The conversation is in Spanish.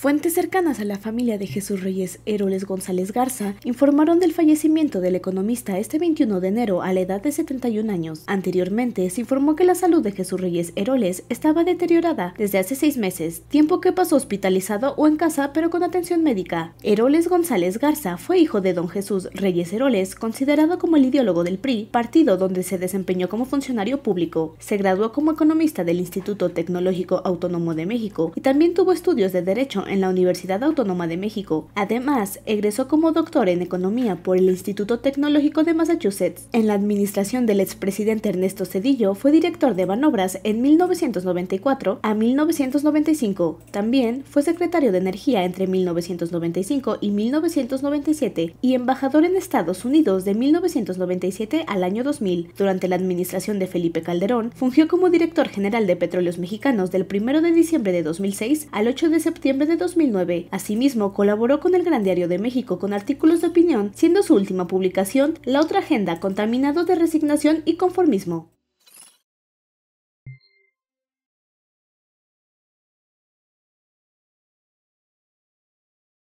Fuentes cercanas a la familia de Jesús Reyes Heroles González Garza informaron del fallecimiento del economista este 21 de enero a la edad de 71 años. Anteriormente se informó que la salud de Jesús Reyes Heroles estaba deteriorada desde hace seis meses, tiempo que pasó hospitalizado o en casa pero con atención médica. Heroles González Garza fue hijo de don Jesús Reyes Heroles, considerado como el ideólogo del PRI, partido donde se desempeñó como funcionario público. Se graduó como economista del Instituto Tecnológico Autónomo de México y también tuvo estudios de Derecho en la Universidad Autónoma de México. Además, egresó como doctor en Economía por el Instituto Tecnológico de Massachusetts. En la administración del expresidente Ernesto Cedillo fue director de Banobras en 1994 a 1995. También fue secretario de Energía entre 1995 y 1997 y embajador en Estados Unidos de 1997 al año 2000. Durante la administración de Felipe Calderón, fungió como director general de Petróleos Mexicanos del 1 de diciembre de 2006 al 8 de septiembre de 2009. Asimismo, colaboró con el Gran Diario de México con artículos de opinión, siendo su última publicación La otra agenda, contaminado de resignación y conformismo.